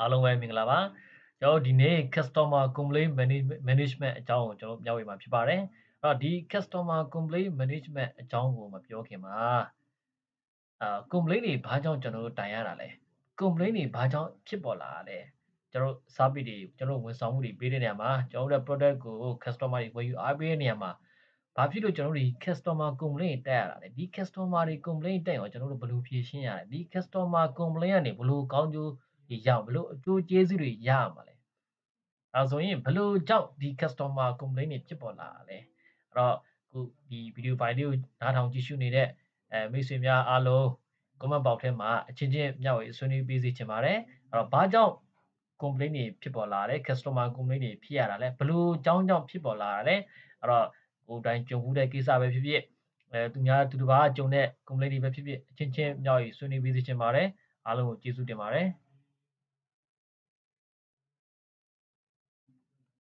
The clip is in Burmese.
အားလုံးပဲမင်္ဂလာပါကျွန်တော်ဒီနေ့ customer complaint management အကြောင်းကိုကျွန်တော်မျှဝေမှာဖြစ်ပါတယ်အဲ့တော့ဒီ customer complaint management အကြောင်းကိုမပြောခင်မှာအာ complaint တွေဘာကြောင့်ကျွန်တော်တို့တိုင်ရတာလဲ complaint တွေဘာကြောင့်ဖြစ်ပေါ်လာတာလဲကျွန်တော်စာပေတွေကျွန်တော်ဝန်ဆောင်မှုတွေပေးတဲ့နေရာမှာကျွန်တော်တို့ product ကို customer တွေဝယ်ယူအားပေးတဲ့နေရာမှာဘာဖြစ်လို့ကျွန်တော်တို့ဒီ customer complaint တက်ရတာလဲဒီ customer တွေ complaint တက်ရောကျွန်တော်တို့ဘယ်လိုဖြေရှင်းရလဲဒီ customer complaint ကနေဘယ်လိုကောင်းကျိုးတွေရောက်ဘလို့အကျိုးကျေးဇူးတွေရမှာလဲအဲဆိုရင်ဘလို့ကြောင့်ဒီ customer complaint တွေဖြစ်ပေါ်လာလဲအဲ့တော့ခုဒီ video file လေးကိုနားထောင်ကြည့်ရှုနေတဲ့အဲမိတ်ဆွေများအားလုံး comment box ထဲမှာအချင်းချင်းမျှဝေဆွေးနွေးပေးစီချင်ပါတယ်အဲ့တော့ဘာကြောင့် complaint တွေဖြစ်ပေါ်လာလဲ customer complaint တွေဖြစ်ရတာလဲဘလို့ကြောင်းကြောင့်ဖြစ်ပေါ်လာတာလဲအဲ့တော့ကိုယ်တိုင်ကြုံဘူးတဲ့ကိစ္စပဲဖြစ်ဖြစ်အဲသူများသူတစ်ပါးကြုံတဲ့ complaint တွေပဲဖြစ်ဖြစ်အချင်းချင်းမျှဝေဆွေးနွေးပေးစီချင်ပါတယ်အားလုံးကိုကျေးဇူးတင်ပါတယ်